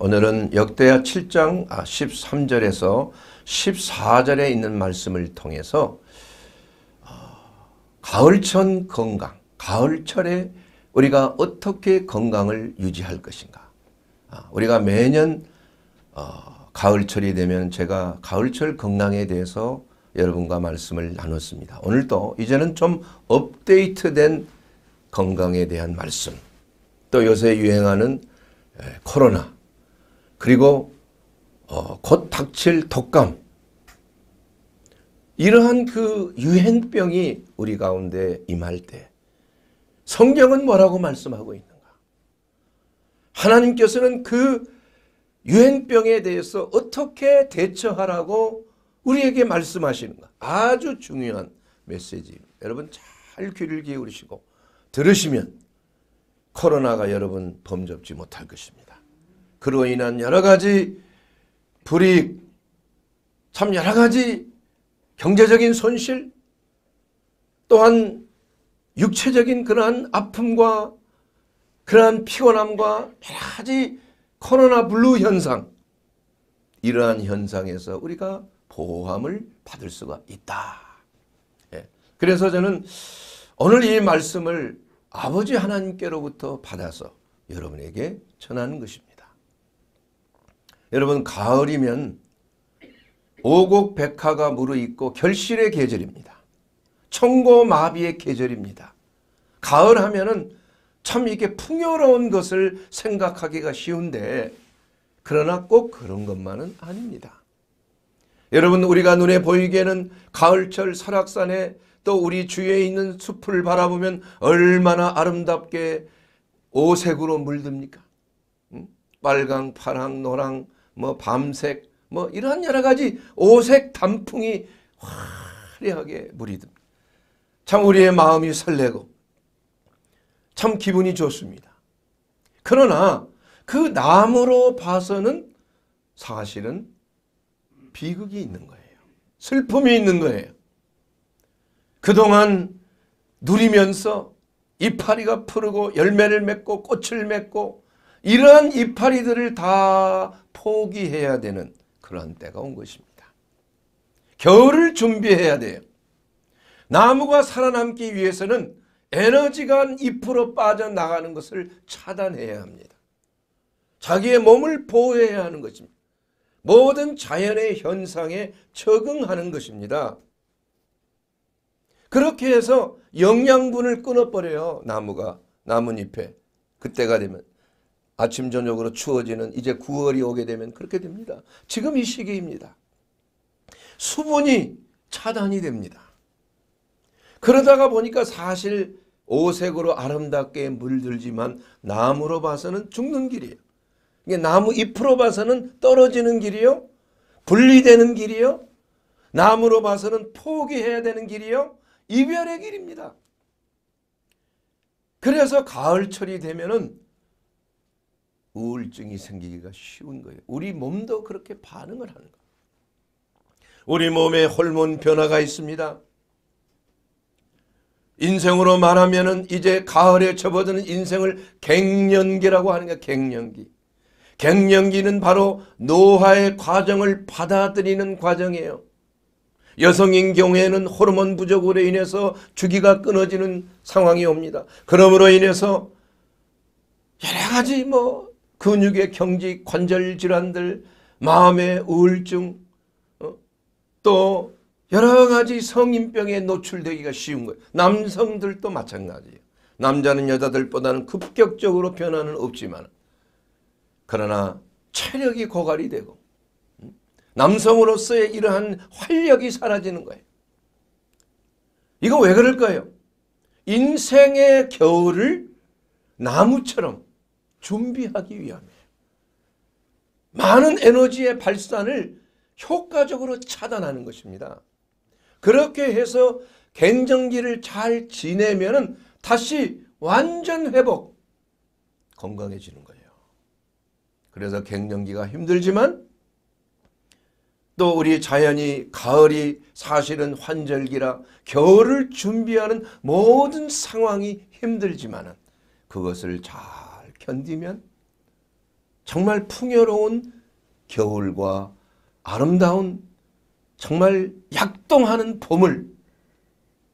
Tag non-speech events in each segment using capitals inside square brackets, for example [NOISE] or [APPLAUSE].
오늘은 역대하 7장 13절에서 아, 14절에 있는 말씀을 통해서 아, 가을철 건강, 가을철에 우리가 어떻게 건강을 유지할 것인가 아, 우리가 매년 어, 가을철이 되면 제가 가을철 건강에 대해서 여러분과 말씀을 나눴습니다. 오늘도 이제는 좀 업데이트된 건강에 대한 말씀 또 요새 유행하는 예, 코로나 그리고 어, 곧 닥칠 독감 이러한 그 유행병이 우리 가운데 임할 때 성경은 뭐라고 말씀하고 있는가? 하나님께서는 그 유행병에 대해서 어떻게 대처하라고 우리에게 말씀하시는가? 아주 중요한 메시지. 여러분 잘 귀를 기울이시고 들으시면 코로나가 여러분 범접지 못할 것입니다. 그로 인한 여러 가지 불이익, 참 여러 가지 경제적인 손실, 또한 육체적인 그러한 아픔과 그러한 피곤함과 여러 가지 코로나 블루 현상, 이러한 현상에서 우리가 보호함을 받을 수가 있다. 예. 그래서 저는 오늘 이 말씀을 아버지 하나님께로부터 받아서 여러분에게 전하는 것입니다. 여러분 가을이면 오곡백화가 무르익고 결실의 계절입니다. 청고마비의 계절입니다. 가을 하면은 참 이게 풍요로운 것을 생각하기가 쉬운데 그러나 꼭 그런 것만은 아닙니다. 여러분 우리가 눈에 보이기에는 가을철 설악산에 또 우리 주위에 있는 숲을 바라보면 얼마나 아름답게 오색으로 물듭니까? 음? 빨강, 파랑, 노랑, 뭐 밤색, 뭐 이러한 여러 가지 오색 단풍이 화려하게 물이듭니다. 참 우리의 마음이 설레고 참 기분이 좋습니다. 그러나 그 나무로 봐서는 사실은 비극이 있는 거예요. 슬픔이 있는 거예요. 그동안 누리면서 이파리가 푸르고 열매를 맺고 꽃을 맺고 이러한 이파리들을 다 포기해야 되는 그런 때가 온 것입니다. 겨울을 준비해야 돼요. 나무가 살아남기 위해서는 에너지가 잎으로 빠져나가는 것을 차단해야 합니다. 자기의 몸을 보호해야 하는 것입니다. 모든 자연의 현상에 적응하는 것입니다. 그렇게 해서 영양분을 끊어버려요. 나무가. 나뭇잎에. 그때가 되면. 아침 저녁으로 추워지는 이제 9월이 오게 되면 그렇게 됩니다. 지금 이 시기입니다. 수분이 차단이 됩니다. 그러다가 보니까 사실 오색으로 아름답게 물들지만 나무로 봐서는 죽는 길이에요. 이게 나무 잎으로 봐서는 떨어지는 길이요. 분리되는 길이요. 나무로 봐서는 포기해야 되는 길이요. 이별의 길입니다. 그래서 가을철이 되면은 우울증이 생기기가 쉬운 거예요. 우리 몸도 그렇게 반응을 하는 거예요. 우리 몸에 호르몬 변화가 있습니다. 인생으로 말하면은 이제 가을에 접어드는 인생을 갱년기라고 하는 거예요. 갱년기. 갱년기는 바로 노화의 과정을 받아들이는 과정이에요. 여성인 경우에는 호르몬 부족으로 인해서 주기가 끊어지는 상황이 옵니다. 그러므로 인해서 여러 가지 뭐 근육의 경직, 관절 질환들, 마음의 우울증, 어, 또 여러 가지 성인병에 노출되기가 쉬운 거예요. 남성들도 마찬가지예요. 남자는 여자들보다는 급격적으로 변화는 없지만 그러나 체력이 고갈이 되고 남성으로서의 이러한 활력이 사라지는 거예요. 이거 왜 그럴까요? 인생의 겨울을 나무처럼 준비하기 위함이에요. 많은 에너지의 발산을 효과적으로 차단하는 것입니다. 그렇게 해서 갱년기를 잘 지내면 다시 완전 회복, 건강해지는 거예요. 그래서 갱년기가 힘들지만 또 우리 자연이 가을이 사실은 환절기라 겨울을 준비하는 모든 상황이 힘들지만 그것을 잘 견디면 정말 풍요로운 겨울과 아름다운 정말 약동하는 봄을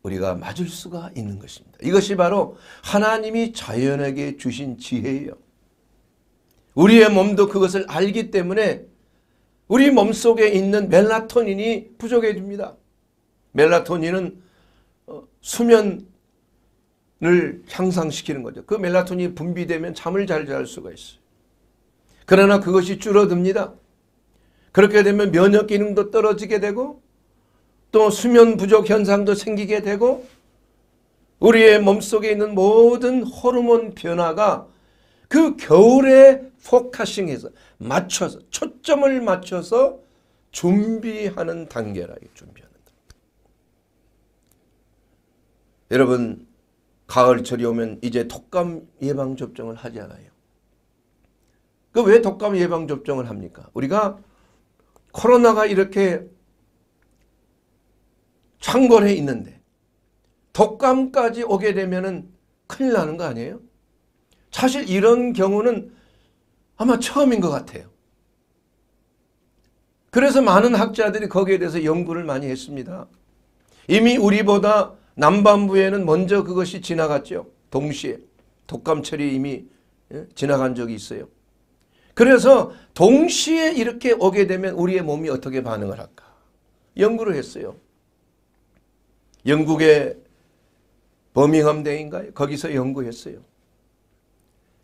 우리가 맞을 수가 있는 것입니다. 이것이 바로 하나님이 자연에게 주신 지혜예요. 우리의 몸도 그것을 알기 때문에 우리 몸속에 있는 멜라토닌이 부족해집니다. 멜라토닌은 어, 수면을 향상시키는 거죠. 그 멜라토닌이 분비되면 잠을 잘 잘 수가 있어요. 그러나 그것이 줄어듭니다. 그렇게 되면 면역 기능도 떨어지게 되고 또 수면 부족 현상도 생기게 되고 우리의 몸속에 있는 모든 호르몬 변화가 그 겨울에 포커싱해서 맞춰서 초점을 맞춰서 준비하는 단계라 준비하는 단계. 여러분 가을철이 오면 이제 독감 예방 접종을 하지 않아요. 그 왜 독감 예방 접종을 합니까? 우리가 코로나가 이렇게 창궐해 있는데 독감까지 오게 되면은 큰일 나는 거 아니에요? 사실 이런 경우는 아마 처음인 것 같아요. 그래서 많은 학자들이 거기에 대해서 연구를 많이 했습니다. 이미 우리보다 남반부에는 먼저 그것이 지나갔죠. 동시에 독감철이 이미 예, 지나간 적이 있어요. 그래서 동시에 이렇게 오게 되면 우리의 몸이 어떻게 반응을 할까? 연구를 했어요. 영국의 버밍엄 대인가요? 거기서 연구했어요.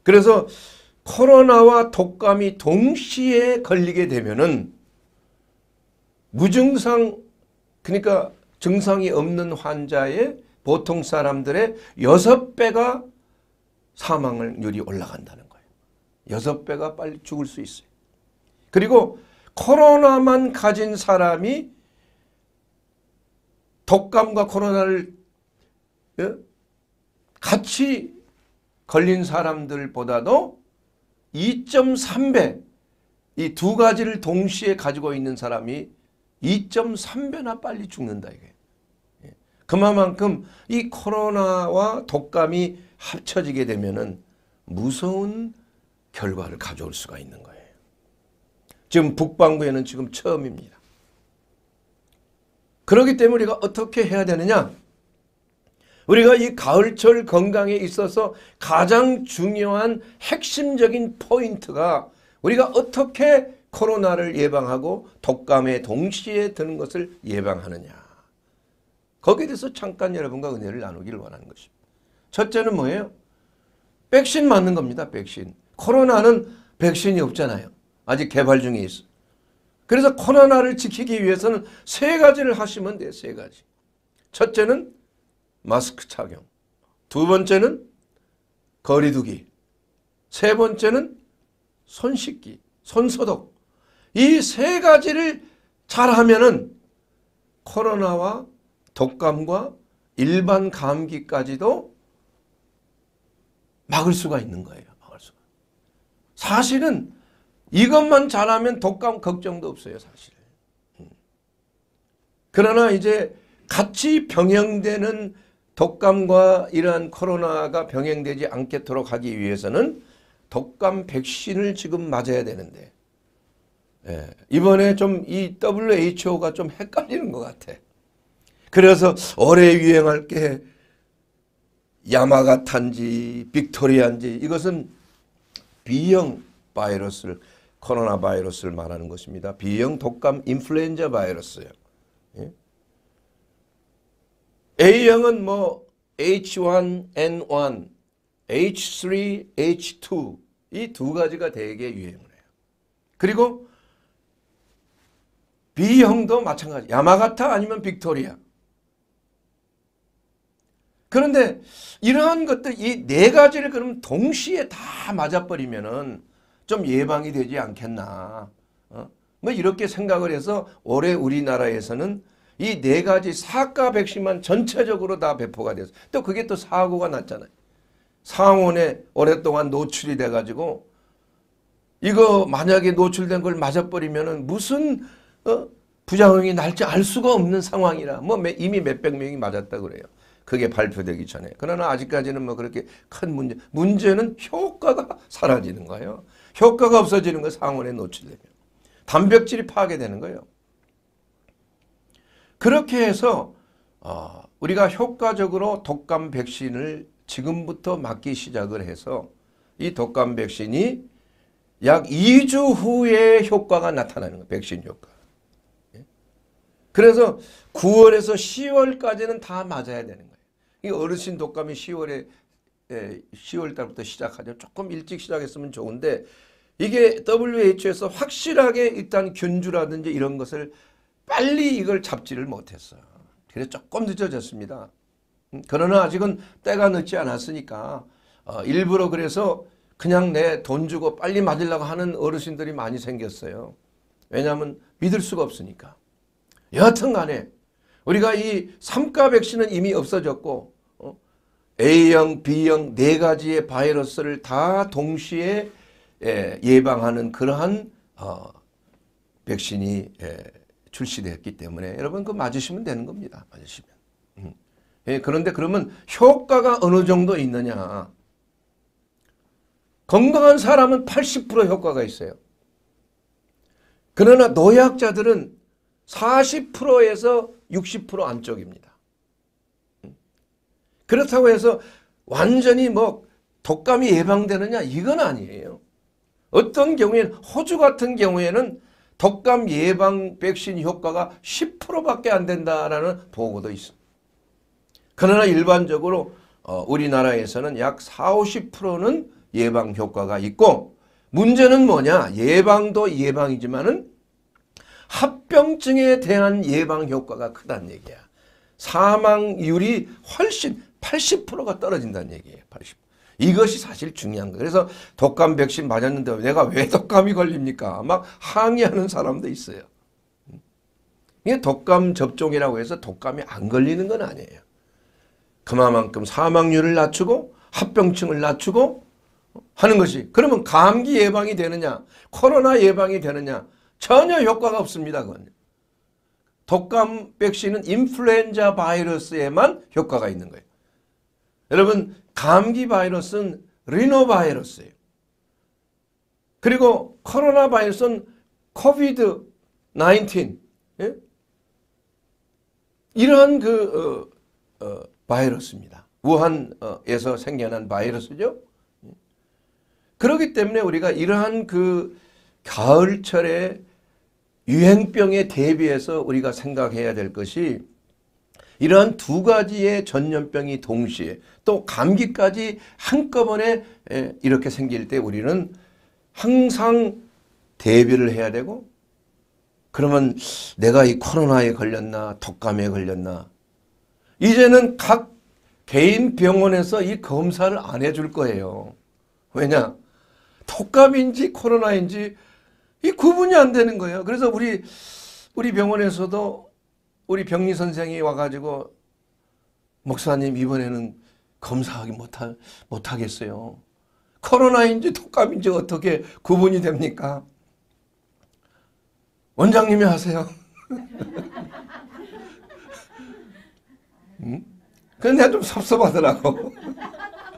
그래서 코로나와 독감이 동시에 걸리게 되면은 무증상 그러니까 증상이 없는 환자의 보통 사람들의 여섯 배가 사망률이 올라간다는 거예요. 여섯 배가 빨리 죽을 수 있어요. 그리고 코로나만 가진 사람이 독감과 코로나를 예? 같이 걸린 사람들보다도 2.3배 이 두 가지를 동시에 가지고 있는 사람이 2.3배나 빨리 죽는다 이게. 예. 그만큼 이 코로나와 독감이 합쳐지게 되면은 무서운 결과를 가져올 수가 있는 거예요. 지금 북방구에는 지금 처음입니다. 그렇기 때문에 우리가 어떻게 해야 되느냐? 우리가 이 가을철 건강에 있어서 가장 중요한 핵심적인 포인트가 우리가 어떻게 코로나를 예방하고 독감에 동시에 드는 것을 예방하느냐. 거기에 대해서 잠깐 여러분과 은혜를 나누기를 원하는 것입니다. 첫째는 뭐예요? 백신 맞는 겁니다. 백신. 코로나는 백신이 없잖아요. 아직 개발 중에 있어. 그래서 코로나를 지키기 위해서는 세 가지를 하시면 돼요. 세 가지. 첫째는 마스크 착용. 두 번째는 거리두기. 세 번째는 손 씻기, 손 소독. 이 세 가지를 잘하면은 코로나와 독감과 일반 감기까지도 막을 수가 있는 거예요. 막을 수가. 사실은 이것만 잘하면 독감 걱정도 없어요. 사실. 음. 그러나 이제 같이 병행되는 독감과 이러한 코로나가 병행되지 않겠도록 하기 위해서는 독감 백신을 지금 맞아야 되는데 예, 이번에 좀 이 WHO가 좀 헷갈리는 것 같아. 그래서 올해 유행할 게 야마가탄지 빅토리안지 이것은 B형 바이러스를 코로나 바이러스를 말하는 것입니다. B형 독감 인플루엔자 바이러스요. 예? A형은 뭐 H1N1, H3, H2 이 두 가지가 대개 유행을 해요. 그리고 B형도 마찬가지. 야마가타 아니면 빅토리아. 그런데 이러한 것들 이 네 가지를 그럼 동시에 다 맞아버리면은 좀 예방이 되지 않겠나. 어? 뭐 이렇게 생각을 해서 올해 우리나라에서는 이네 가지 사과 백신만 전체적으로 다 배포가 돼서 또 그게 또 사고가 났잖아요. 상온에 오랫동안 노출이 돼가지고 이거 만약에 노출된 걸맞아버리면 무슨 어? 부작용이 날지 알 수가 없는 상황이라 뭐 이미 몇백 명이 맞았다 그래요. 그게 발표되기 전에. 그러나 아직까지는 뭐 그렇게 큰 문제. 문제는 효과가 사라지는 거예요. 효과가 없어지는 거 상온에 노출되면. 단백질이 파괴되는 거예요. 그렇게 해서 어, 우리가 효과적으로 독감 백신을 지금부터 맞기 시작을 해서 이 독감 백신이 약 2주 후에 효과가 나타나는 거예요. 백신 효과. 예? 그래서 9월에서 10월까지는 다 맞아야 되는 거예요. 이 어르신 독감이 10월에 10월 예, 달부터 시작하죠. 조금 일찍 시작했으면 좋은데 이게 WHO에서 확실하게 일단 균주라든지 이런 것을 빨리 이걸 잡지를 못했어요. 그래서 조금 늦어졌습니다. 음, 그러나 아직은 때가 늦지 않았으니까 어, 일부러 그래서 그냥 내 돈 주고 빨리 맞으려고 하는 어르신들이 많이 생겼어요. 왜냐하면 믿을 수가 없으니까. 여하튼 간에 우리가 이 삼가 백신은 이미 없어졌고 어, A형, B형 네 가지의 바이러스를 다 동시에 예, 방하는 그러한 어, 백신이 예, 출시되었기 때문에 여러분 그 맞으시면 되는 겁니다. 맞으시면. 음. 예, 그런데 그러면 효과가 어느 정도 있느냐. 건강한 사람은 80% 효과가 있어요. 그러나 노약자들은 40%에서 60% 안쪽입니다. 음. 그렇다고 해서 완전히 뭐 독감이 예방되느냐 이건 아니에요. 어떤 경우에는 호주 같은 경우에는 독감 예방 백신 효과가 10%밖에 안 된다라는 보고도 있습니다. 그러나 일반적으로 어, 우리나라에서는 약4 50%는 예방 효과가 있고 문제는 뭐냐? 예방도 예방이지만 은 합병증에 대한 예방 효과가 크다는 얘기야. 사망률이 훨씬 80%가 떨어진다는 얘기예요. 80%. 이것이 사실 중요한 거예요. 그래서 독감 백신 맞았는데 내가 왜 독감이 걸립니까? 막 항의하는 사람도 있어요. 이게 독감 접종이라고 해서 독감이 안 걸리는 건 아니에요. 그만큼 사망률을 낮추고 합병증을 낮추고 하는 것이 그러면 감기 예방이 되느냐 코로나 예방이 되느냐 전혀 효과가 없습니다. 그건. 독감 백신은 인플루엔자 바이러스에만 효과가 있는 거예요. 여러분 감기 바이러스는 리노 바이러스예요. 그리고 코로나 바이러스는 코비드 19. 예? 이러한 그 어, 어, 바이러스입니다. 우한에서 생겨난 바이러스죠. 예? 그렇기 때문에 우리가 이러한 그 가을철에 유행병에 대비해서 우리가 생각해야 될 것이 이러한 두 가지의 전염병이 동시에 또 감기까지 한꺼번에 이렇게 생길 때 우리는 항상 대비를 해야 되고 그러면 내가 이 코로나에 걸렸나 독감에 걸렸나 이제는 각 개인 병원에서 이 검사를 안 해줄 거예요. 왜냐? 독감인지 코로나인지 이 구분이 안 되는 거예요. 그래서 우리 우리 병원에서도 우리 병리 선생이 와가지고 목사님 이번에는 검사하기 못하, 못하겠어요. 코로나인지 독감인지 어떻게 구분이 됩니까? 원장님이 하세요. [LAUGHS] 음? 그런데 좀 섭섭하더라고.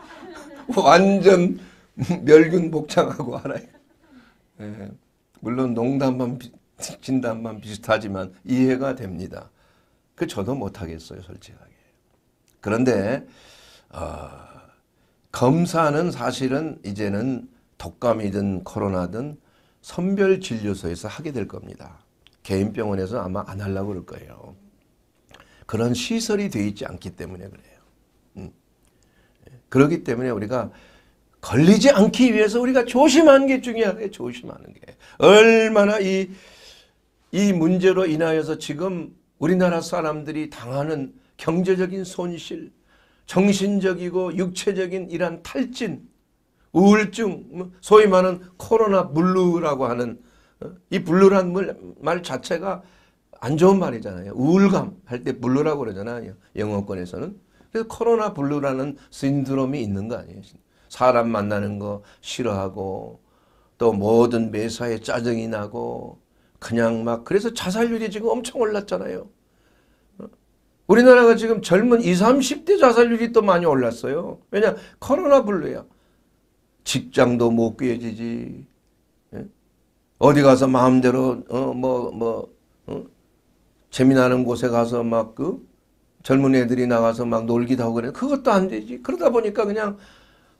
[LAUGHS] 완전 멸균 복장하고 하라요. 예, 물론 농담만 진담만 비슷하지만 이해가 됩니다. 그 저도 못하겠어요, 솔직하게. 그런데 어, 검사는 사실은 이제는 독감이든 코로나든 선별 진료소에서 하게 될 겁니다. 개인 병원에서 아마 안 하려고 그럴 거예요. 그런 시설이 되어 있지 않기 때문에 그래요. 음. 그렇기 때문에 우리가 걸리지 않기 위해서 우리가 조심하는 게 중요해요. 조심하는 게. 얼마나 이, 이 문제로 인하여서 지금 우리나라 사람들이 당하는 경제적인 손실, 정신적이고 육체적인 이러한 탈진, 우울증, 뭐 소위 말하는 코로나 블루라고 하는 어, 이 블루란 말 자체가 안 좋은 말이잖아요. 우울감 할 때 블루라고 그러잖아요. 영어권에서는. 그래서 코로나 블루라는 신드롬이 있는 거 아니에요. 사람 만나는 거 싫어하고 또 모든 매사에 짜증이 나고 그냥 막 그래서 자살률이 지금 엄청 올랐잖아요. 우리나라가 지금 젊은 20, 30대 자살률이 또 많이 올랐어요. 왜냐? 코로나 블루야. 직장도 못 구해지지. 예? 어디 가서 마음대로 어뭐 뭐, 어? 재미나는 곳에 가서 막 그 젊은 애들이 나가서 막 놀기도 하고 그래. 그것도 안 되지. 그러다 보니까 그냥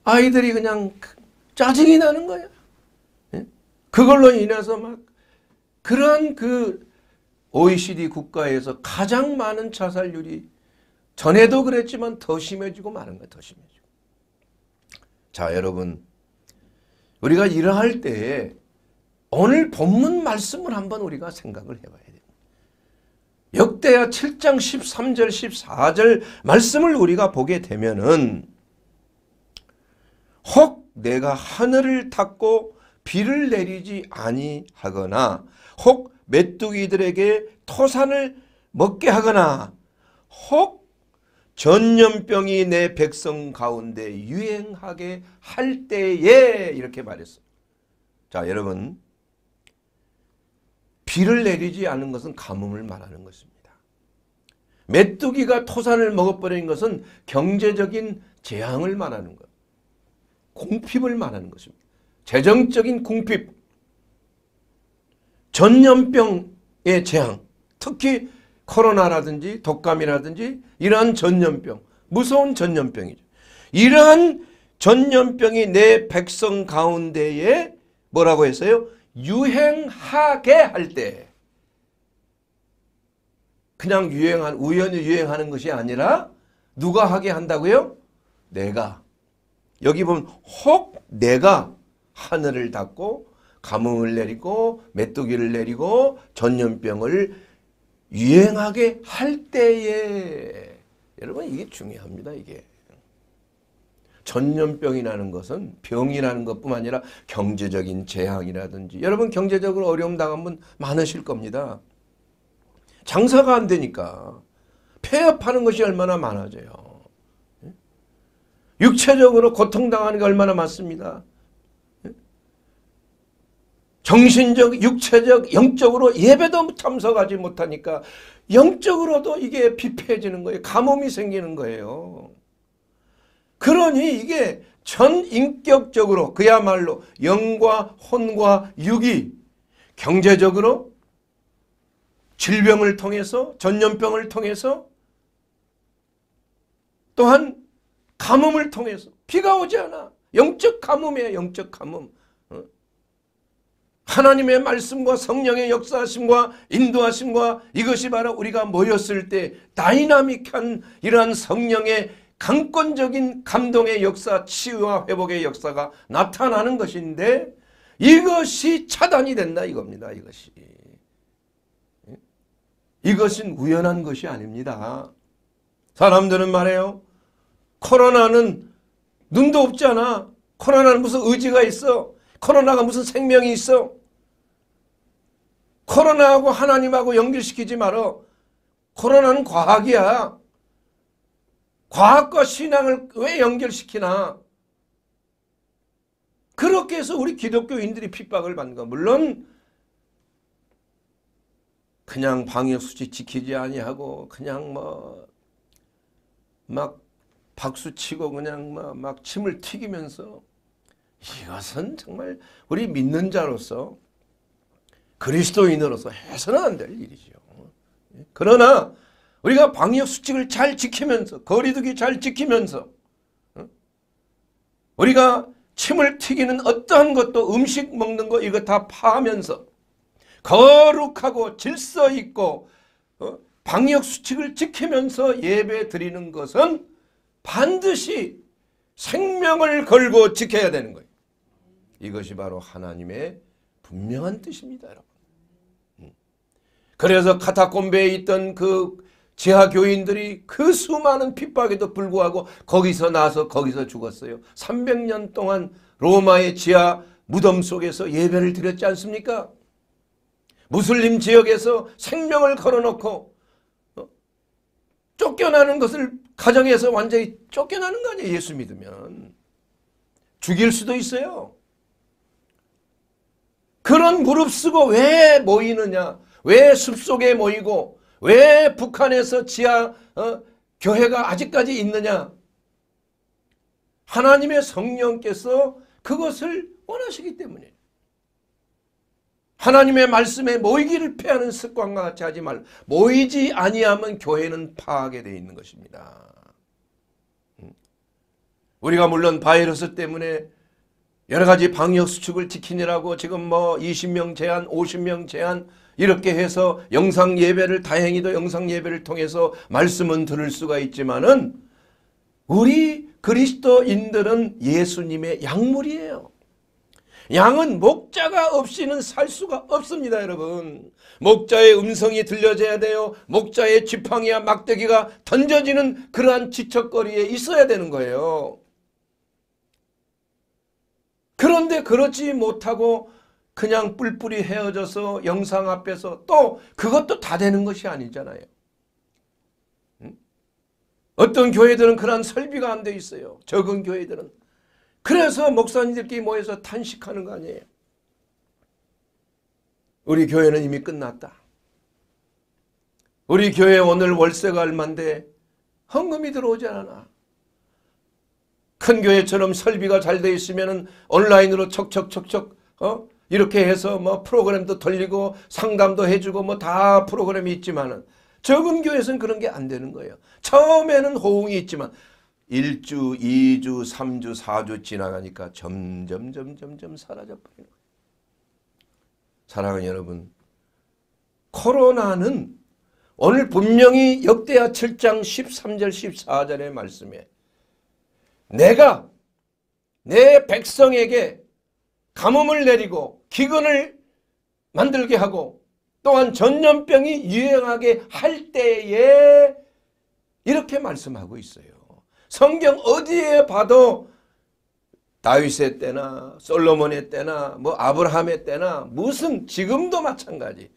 아이들이 그냥 그 짜증이 나는 거야. 예? 그걸로 인해서 막 그런 그 OECD 국가에서 가장 많은 자살률이 전에도 그랬지만 더 심해지고 많은 거예요. 더 심해지고. 자 여러분 우리가 일할 때에 오늘 본문 말씀을 한번 우리가 생각을 해봐야 됩니다. 역대야 7장 13절 14절 말씀을 우리가 보게 되면은 혹 내가 하늘을 닫고 비를 내리지 아니하거나 혹 메뚜기들에게 토산을 먹게 하거나 혹 전염병이 내 백성 가운데 유행하게 할 때에 이렇게 말했어요. 자 여러분 비를 내리지 않은 것은 가뭄을 말하는 것입니다. 메뚜기가 토산을 먹어버린 것은 경제적인 재앙을 말하는 것, 궁핍을 말하는 것입니다. 재정적인 궁핍 전염병의 재앙 특히 코로나라든지 독감이라든지 이러한 전염병 무서운 전염병이죠. 이러한 전염병이 내 백성 가운데에 뭐라고 했어요? 유행하게 할때 그냥 유행한 우연히 유행하는 것이 아니라 누가 하게 한다고요? 내가 여기 보면 혹 내가 하늘을 닫고 감흥을 내리고 메뚜기를 내리고 전염병을 유행하게 할 때에 여러분 이게 중요합니다. 이게 전염병이라는 것은 병이라는 것 뿐 아니라 경제적인 재앙이라든지 여러분 경제적으로 어려움 당한 분 많으실 겁니다. 장사가 안 되니까 폐업하는 것이 얼마나 많아져요. 예? 육체적으로 고통당하는 게 얼마나 많습니다. 정신적, 육체적, 영적으로 예배도 참석하지 못하니까 영적으로도 이게 비폐해지는 거예요. 가뭄이 생기는 거예요. 그러니 이게 전인격적으로 그야말로 영과 혼과 육이 경제적으로 질병을 통해서 전염병을 통해서 또한 가뭄을 통해서 비가 오지 않아. 영적 가뭄이에 영적 가뭄. 하나님의 말씀과 성령의 역사하심과 인도하심과 이것이 바로 우리가 모였을 때 다이나믹한 이러한 성령의 강권적인 감동의 역사, 치유와 회복의 역사가 나타나는 것인데 이것이 차단이 된다 이겁니다. 이것이. 이것은 우연한 것이 아닙니다. 사람들은 말해요. 코로나는 눈도 없잖아. 코로나는 무슨 의지가 있어. 코로나가 무슨 생명이 있어? 코로나하고 하나님하고 연결시키지 말어. 코로나는 과학이야. 과학과 신앙을 왜 연결시키나? 그렇게 해서 우리 기독교인들이 핍박을 받는 거. 물론 그냥 방역수칙 지키지 아니하고 그냥 뭐 막 박수치고 그냥 막, 뭐 막 침을 튀기면서 이것은 정말 우리 믿는 자로서 그리스도인으로서 해서는 안 될 일이죠. 예? 그러나 우리가 방역 수칙을 잘 지키면서 거리두기 잘 지키면서 어? 우리가 침을 튀기는 어떠한 것도 음식 먹는 거 이거 다 파하면서 거룩하고 질서 있고 어? 방역 수칙을 지키면서 예배 드리는 것은 반드시 생명을 걸고 지켜야 되는 거예요. 이것이 바로 하나님의 분명한 뜻입니다. 여러분. 음. 그래서 카타콤베에 있던 그 지하 교인들이 그 수많은 핍박에도 불구하고 거기서 나서 거기서 죽었어요. 300년 동안 로마의 지하 무덤 속에서 예배를 드렸지 않습니까? 무슬림 지역에서 생명을 걸어놓고 어, 쫓겨나는 것을 가정에서 완전히 쫓겨나는 거 아니에요. 예수 믿으면. 죽일 수도 있어요. 그런 무릎 쓰고 왜 모이느냐? 왜 숲속에 모이고 왜 북한에서 지하 어, 교회가 아직까지 있느냐? 하나님의 성령께서 그것을 원하시기 때문에 하나님의 말씀에 모이기를 피하는 습관과 같이 하지 말 모이지 아니하면 교회는 파하게 되어 있는 것입니다. 음. 우리가 물론 바이러스 때문에 여러 가지 방역 수칙을 지키느라고 지금 뭐 20명 제한, 50명 제한 이렇게 해서 영상 예배를 다행히도 영상 예배를 통해서 말씀은 들을 수가 있지만은 우리 그리스도인들은 예수님의 약물이에요. 양은 목자가 없이는 살 수가 없습니다 여러분 목자의 음성이 들려져야 돼요 목자의 지팡이와 막대기가 던져지는 그러한 지척거리에 있어야 되는 거예요 그런데 그렇지 못하고 그냥 뿔뿔이 헤어져서 영상 앞에서 또 그것도 다 되는 것이 아니잖아요. 어떤 교회들은 그런 설비가 안 돼 있어요. 적은 교회들은. 그래서 목사님들끼리 모여서 탄식하는 거 아니에요. 우리 교회는 이미 끝났다. 우리 교회 오늘 월세가 얼만데 헌금이 들어오지 않아. 큰 교회처럼 설비가 잘 되어 있으면 온라인으로 척척척척 어? 이렇게 해서 뭐 프로그램도 돌리고 상담도 해주고 뭐 다 프로그램이 있지만은 적은 교회에서는 그런 게 안 되는 거예요. 처음에는 호응이 있지만 1주, 2주, 3주, 4주 지나가니까 점점 점점점 사라져버리는 거예요. 사랑하는 여러분 코로나는 오늘 분명히 역대하 7장 13절 14절의 말씀에 내가 내 백성에게 가뭄을 내리고 기근을 만들게 하고 또한 전염병이 유행하게 할 때에 이렇게 말씀하고 있어요. 성경 어디에 봐도 다윗의 때나 솔로몬의 때나 뭐 아브라함의 때나 무슨 지금도 마찬가지.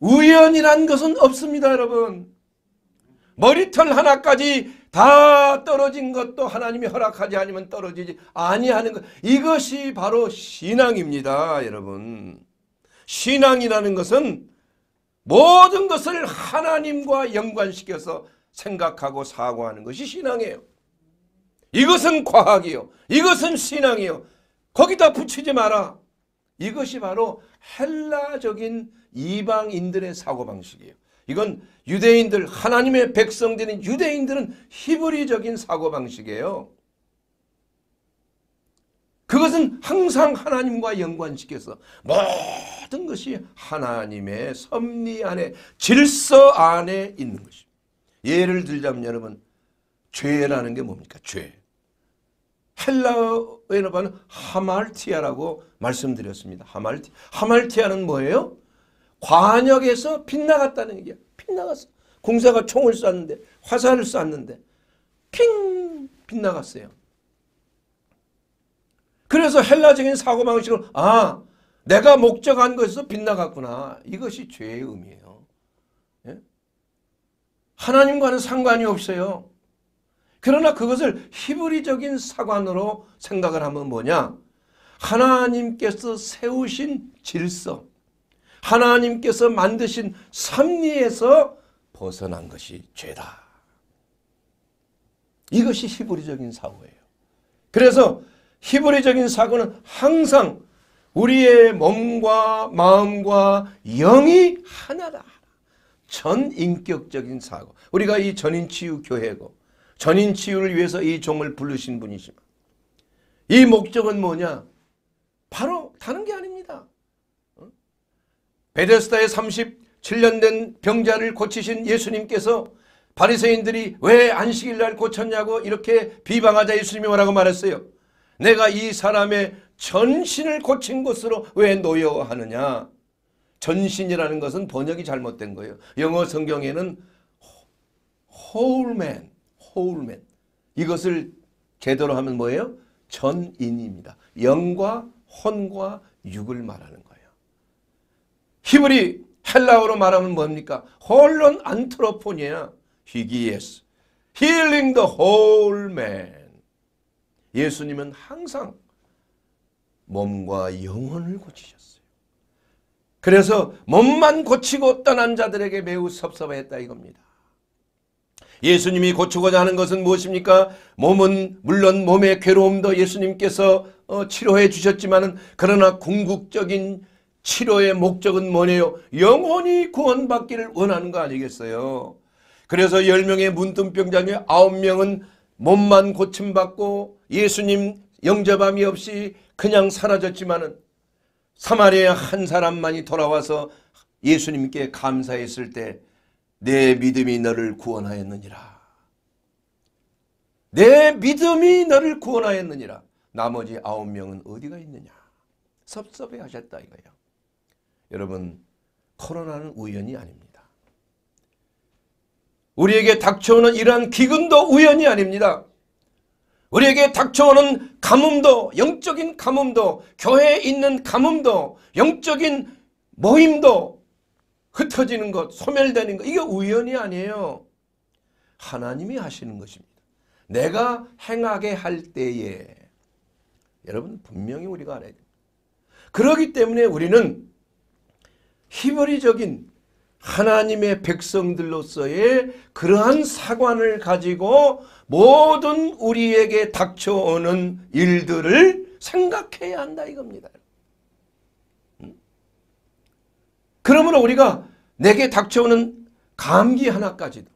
우연이란 것은 없습니다, 여러분. 머리털 하나까지 다 떨어진 것도 하나님이 허락하지 않으면 떨어지지 아니하는 것 이것이 바로 신앙입니다 여러분 신앙이라는 것은 모든 것을 하나님과 연관시켜서 생각하고 사고하는 것이 신앙이에요 이것은 과학이요 이것은 신앙이요 거기다 붙이지 마라 이것이 바로 헬라적인 이방인들의 사고방식이에요 이건 유대인들 하나님의 백성 되는 유대인들은 히브리적인 사고방식이에요. 그것은 항상 하나님과 연관시켜서 모든 것이 하나님의 섭리 안에 질서 안에 있는 것입니다. 예를 들자면 여러분 죄라는 게 뭡니까? 죄. 헬라어에 나오는 하말티아라고 말씀드렸습니다. 하말티 하말티아는 뭐예요? 관역에서 빗나갔다는 얘기야. 빗나갔어. 공사가 총을 쐈는데 화살을 쐈는데 핑 빗나갔어요. 그래서 헬라적인 사고방식으로아 내가 목적한 것에서 빗나갔구나. 이것이 죄의 의미예요. 예? 하나님과는 상관이 없어요. 그러나 그것을 히브리적인 사관으로 생각을 하면 뭐냐. 하나님께서 세우신 질서 하나님께서 만드신 섭리에서 벗어난 것이 죄다. 이것이 히브리적인 사고예요. 그래서 히브리적인 사고는 항상 우리의 몸과 마음과 영이 하나다. 전인격적인 사고. 우리가 이 전인치유 교회고 전인치유를 위해서 이 종을 부르신 분이지만 이 목적은 뭐냐? 바로 다른 게 아닙니다. 베데스다의 37년 된 병자를 고치신 예수님께서 바리새인들이 왜 안식일 날 고쳤냐고 이렇게 비방하자 예수님이 뭐라고 말했어요. 내가 이 사람의 전신을 고친 것으로 왜 노여워하느냐. 전신이라는 것은 번역이 잘못된 거예요. 영어 성경에는 whole man, whole man. 이것을 제대로 하면 뭐예요? 전인입니다. 영과 혼과 육을 말하는 거예요. 히브리 헬라어로 말하면 뭡니까? 홀론 안트로포니아 히기에스 힐링 더 홀맨 예수님은 항상 몸과 영혼을 고치셨어요. 그래서 몸만 고치고 떠난 자들에게 매우 섭섭했다 이겁니다. 예수님이 고치고자 하는 것은 무엇입니까? 몸은 물론 몸의 괴로움도 예수님께서 어, 치료해 주셨지만 그러나 궁극적인 치료의 목적은 뭐네요? 영혼이 구원받기를 원하는 거 아니겠어요? 그래서 10명의 문둥병자 중에 9명은 몸만 고침받고 예수님 영접함이 없이 그냥 사라졌지만은 사마리아 한 사람만이 돌아와서 예수님께 감사했을 때 내 믿음이 너를 구원하였느니라. 내 믿음이 너를 구원하였느니라. 나머지 아홉 명은 어디가 있느냐. 섭섭해 하셨다 이거예요. 여러분 코로나는 우연이 아닙니다. 우리에게 닥쳐오는 이러한 기근도 우연이 아닙니다. 우리에게 닥쳐오는 가뭄도 영적인 가뭄도 교회에 있는 가뭄도 영적인 모임도 흩어지는 것 소멸되는 것 이게 우연이 아니에요. 하나님이 하시는 것입니다. 내가 행하게 할 때에 여러분 분명히 우리가 알아야 됩니다. 그러기 때문에 우리는 히브리적인 하나님의 백성들로서의 그러한 사관을 가지고 모든 우리에게 닥쳐오는 일들을 생각해야 한다 이겁니다. 그러므로 우리가 내게 닥쳐오는 감기 하나까지도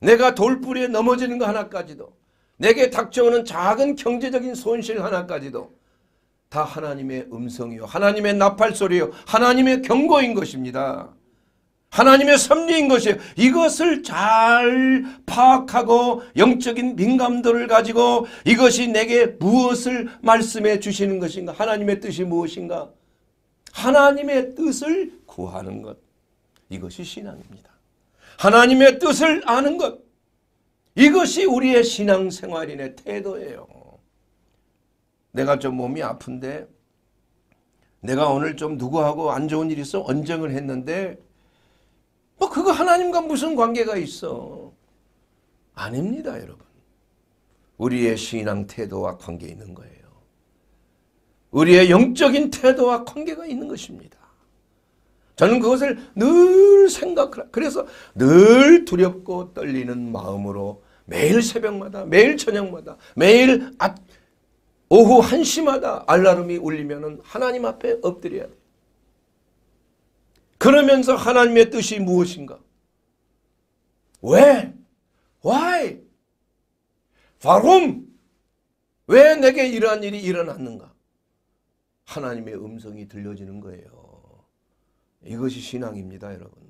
내가 돌뿌리에 넘어지는 거 하나까지도 내게 닥쳐오는 작은 경제적인 손실 하나까지도 다 하나님의 음성이요 하나님의 나팔 소리요 하나님의 경고인 것입니다. 하나님의 섭리인 것이에요. 이것을 잘 파악하고 영적인 민감도를 가지고 이것이 내게 무엇을 말씀해 주시는 것인가? 하나님의 뜻이 무엇인가? 하나님의 뜻을 구하는 것. 이것이 신앙입니다. 하나님의 뜻을 아는 것. 이것이 우리의 신앙생활인의 태도예요. 내가 좀 몸이 아픈데 내가 오늘 좀 누구하고 안 좋은 일 있어 언쟁을 했는데 뭐 그거 하나님과 무슨 관계가 있어 아닙니다 여러분 우리의 신앙 태도와 관계 있는 거예요 우리의 영적인 태도와 관계가 있는 것입니다 저는 그것을 늘 생각을 그래서 늘 두렵고 떨리는 마음으로 매일 새벽마다 매일 저녁마다 매일 오후 1시마다 알람이 울리면 하나님 앞에 엎드려야 돼 그러면서 하나님의 뜻이 무엇인가? 왜? Why? w a 왜 내게 이러한 일이 일어났는가? 하나님의 음성이 들려지는 거예요. 이것이 신앙입니다, 여러분.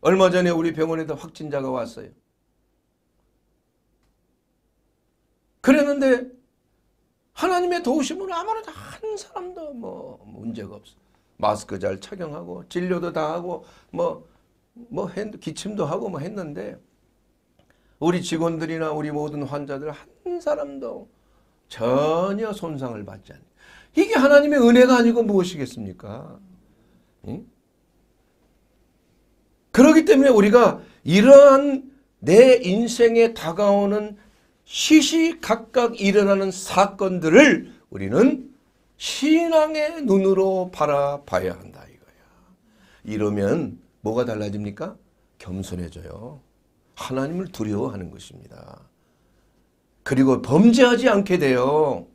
얼마 전에 우리 병원에도 확진자가 왔어요. 그랬는데 하나님의 도우심은 아무래도 한 사람도 뭐 문제가 없어. 마스크 잘 착용하고 진료도 다 하고 뭐뭐 뭐, 뭐 기침도 하고 뭐 했는데 우리 직원들이나 우리 모든 환자들 한 사람도 전혀 손상을 받지 않 이게 하나님의 은혜가 아니고 무엇이겠습니까? 응? 그렇기 때문에 우리가 이러한 내 인생에 다가오는 시시각각 일어나는 사건들을 우리는 신앙의 눈으로 바라봐야 한다 이거야. 이러면 뭐가 달라집니까? 겸손해져요. 하나님을 두려워하는 것입니다. 그리고 범죄하지 않게 돼요.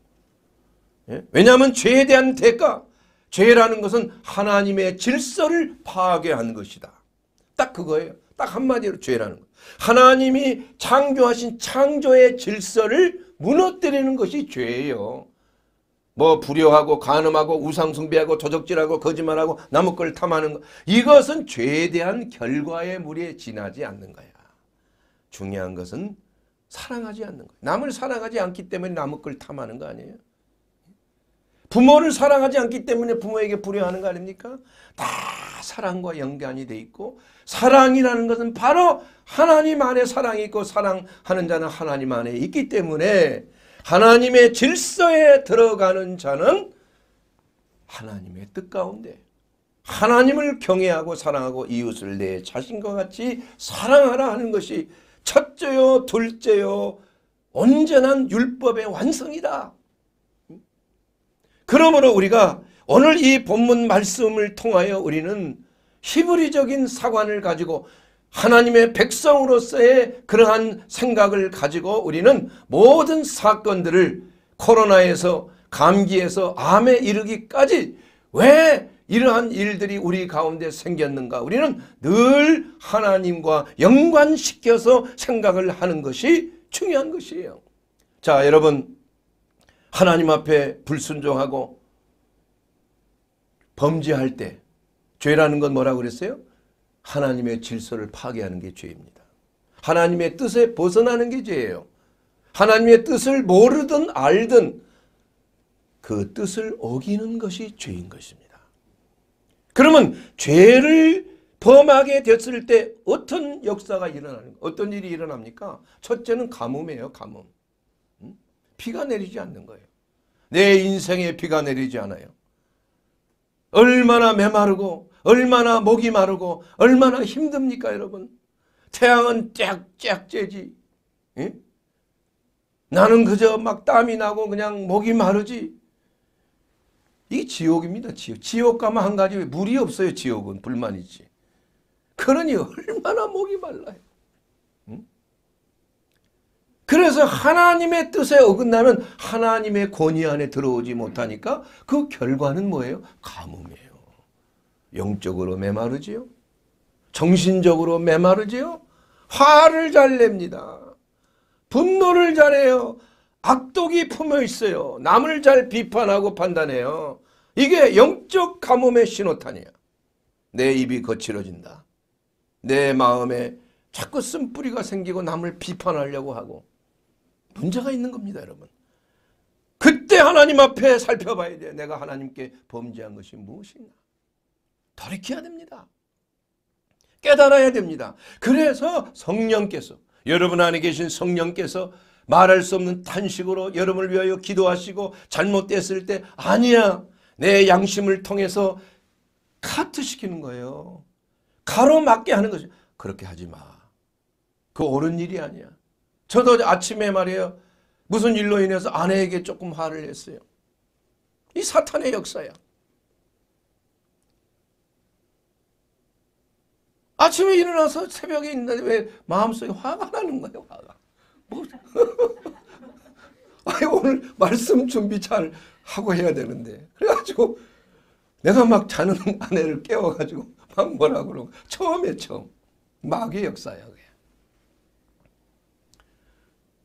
예? 왜냐하면 죄에 대한 대가, 죄라는 것은 하나님의 질서를 파괴하는 것이다. 딱 그거예요. 딱 한마디로 죄라는 거. 하나님이 창조하신 창조의 질서를 무너뜨리는 것이 죄예요. 뭐 불효하고 간음하고 우상숭배하고 도적질하고 거짓말하고 나무걸 탐하는 것 이것은 죄에 대한 결과의 무리에 지나지 않는 거야. 중요한 것은 사랑하지 않는 거야. 남을 사랑하지 않기 때문에 나무걸 탐하는 거 아니에요. 부모를 사랑하지 않기 때문에 부모에게 불효하는 거 아닙니까? 다 사랑과 연관이 돼 있고 사랑이라는 것은 바로 하나님 안에 사랑이 있고 사랑하는 자는 하나님 안에 있기 때문에 하나님의 질서에 들어가는 자는 하나님의 뜻 가운데 하나님을 경외하고 사랑하고 이웃을 내 자신과 같이 사랑하라 하는 것이 첫째요 둘째요 온전한 율법의 완성이다. 그러므로 우리가 오늘 이 본문 말씀을 통하여 우리는 히브리적인 사관을 가지고 하나님의 백성으로서의 그러한 생각을 가지고 우리는 모든 사건들을 코로나에서 감기에서 암에 이르기까지 왜 이러한 일들이 우리 가운데 생겼는가 우리는 늘 하나님과 연관시켜서 생각을 하는 것이 중요한 것이에요. 자 여러분 하나님 앞에 불순종하고 범죄할 때 죄라는 건 뭐라고 그랬어요? 하나님의 질서를 파괴하는 게 죄입니다. 하나님의 뜻에 벗어나는 게 죄예요. 하나님의 뜻을 모르든 알든 그 뜻을 어기는 것이 죄인 것입니다. 그러면 죄를 범하게 됐을 때 어떤 역사가 일어나는 어떤 일이 일어납니까? 첫째는 가뭄이에요. 가뭄. 비가 내리지 않는 거예요. 내 인생에 비가 내리지 않아요. 얼마나 메마르고 얼마나 목이 마르고 얼마나 힘듭니까 여러분. 태양은 쫙쫙 쬐지. 예? 나는 그저 막 땀이 나고 그냥 목이 마르지. 이 지옥입니다. 지옥. 지옥 가면 한 가지 물이 없어요. 지옥은 불만이지. 그러니 얼마나 목이 말라요. 그래서 하나님의 뜻에 어긋나면 하나님의 권위 안에 들어오지 못하니까 그 결과는 뭐예요? 가뭄이에요. 영적으로 메마르지요. 정신적으로 메마르지요. 화를 잘 냅니다. 분노를 잘해요. 악독이 품어 있어요. 남을 잘 비판하고 판단해요. 이게 영적 가뭄의 신호탄이야. 내 입이 거칠어진다. 내 마음에 자꾸 쓴뿌리가 생기고 남을 비판하려고 하고 문제가 있는 겁니다, 여러분. 그때 하나님 앞에 살펴봐야 돼 내가 하나님께 범죄한 것이 무엇인가. 돌이켜야 됩니다. 깨달아야 됩니다. 그래서 성령께서 여러분 안에 계신 성령께서 말할 수 없는 탄식으로 여러분을 위하여 기도하시고 잘못됐을 때 아니야 내 양심을 통해서 카트시키는 거예요. 가로막게 하는 거죠. 그렇게 하지 마. 그 옳은 일이 아니야. 저도 아침에 말이에요. 무슨 일로 인해서 아내에게 조금 화를 냈어요. 이 사탄의 역사야. 아침에 일어나서 새벽에 있는데 왜 마음속에 화가 나는 거예요, 화가. 뭐. [LAUGHS] 아니, 오늘 말씀 준비 잘 하고 해야 되는데. 그래가지고 내가 막 자는 [LAUGHS] 아내를 깨워가지고 막 뭐라 그러고. 처음에 처음. 마귀의 역사야, 그게.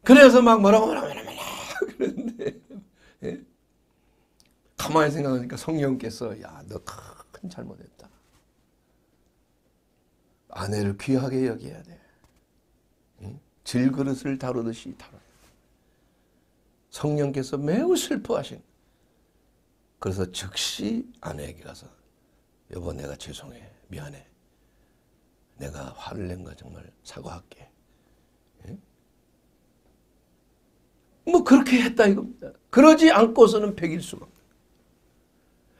그래서 막 뭐라고 뭐라고 뭐라고 그랬는데 예? 가만히 생각하니까 성령께서 야너 큰 잘못했다. 아내를 귀하게 여겨야 돼. 예? 질그릇을 다루듯이 다뤄. 성령께서 매우 슬퍼하신. 그래서 즉시 아내에게 가서 여보 내가 죄송해 미안해. 내가 화를 낸 거 정말 사과할게. 뭐 그렇게 했다 이겁니다. 그러지 않고서는 백일 수가 없다.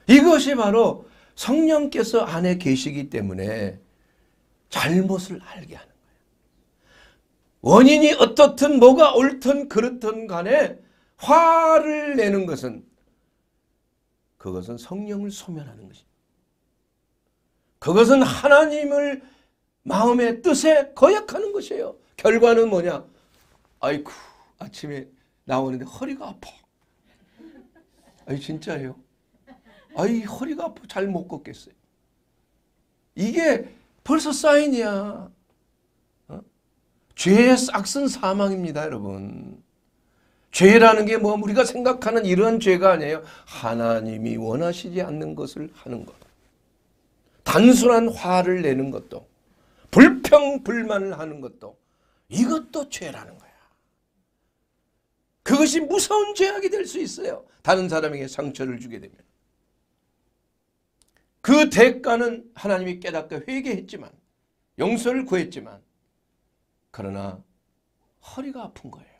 이것이 바로 성령께서 안에 계시기 때문에 잘못을 알게 하는 거예요. 원인이 어떻든 뭐가 옳든 그렇든 간에 화를 내는 것은 그것은 성령을 소멸하는 것입니다. 그것은 하나님을 마음의 뜻에 거역하는 것이에요. 결과는 뭐냐? 아이쿠 아침에 나오는데 허리가 아파. 아니 진짜예요. 아이 허리가 아파 잘 못 걷겠어요. 이게 벌써 사인이야. 어? 죄의 싹슨 사망입니다, 여러분. 죄라는 게뭐 우리가 생각하는 이런 죄가 아니에요. 하나님이 원하시지 않는 것을 하는 것. 단순한 화를 내는 것도 불평 불만을 하는 것도 이것도 죄라는 거예요. 그것이 무서운 죄악이 될 수 있어요. 다른 사람에게 상처를 주게 되면. 그 대가는 하나님이 깨닫고 회개했지만 용서를 구했지만 그러나 허리가 아픈 거예요.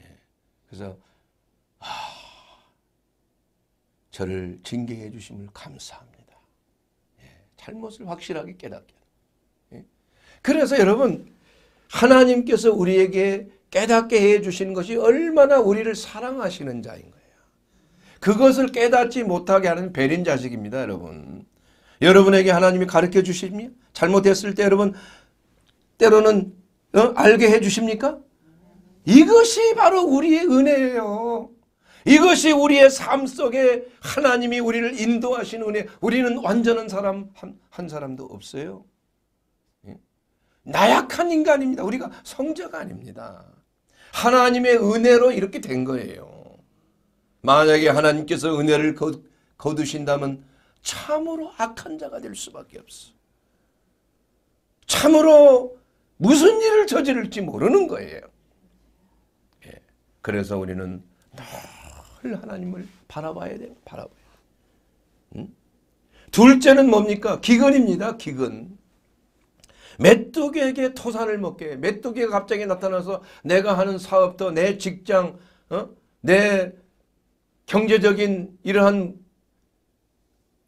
예. 그래서 하, 아, 저를 징계해 주심을 감사합니다. 예. 잘못을 확실하게 깨닫게. 예. 그래서 여러분 하나님께서 우리에게 깨닫게 해 주시는 것이 얼마나 우리를 사랑하시는 자인 거예요. 그것을 깨닫지 못하게 하는 베린 자식입니다, 여러분. 여러분에게 하나님이 가르쳐 주십니까? 잘못했을 때 여러분 때로는 어? 알게 해 주십니까? 이것이 바로 우리의 은혜예요. 이것이 우리의 삶 속에 하나님이 우리를 인도하시는 은혜. 우리는 완전한 사람 한, 한 사람도 없어요. 예? 나약한 인간입니다. 우리가 성자가 아닙니다. 하나님의 은혜로 이렇게 된 거예요. 만약에 하나님께서 은혜를 거두신다면 참으로 악한 자가 될 수밖에 없어. 참으로 무슨 일을 저지를지 모르는 거예요. 예. 그래서 우리는 늘 하나님을 바라봐야 돼요. 바라봐요. 음? 둘째는 뭡니까? 기근입니다. 기근. 메뚜기에게 토산을 먹게 메뚜기가 갑자기 나타나서 내가 하는 사업도 내 직장 어? 내 경제적인 이러한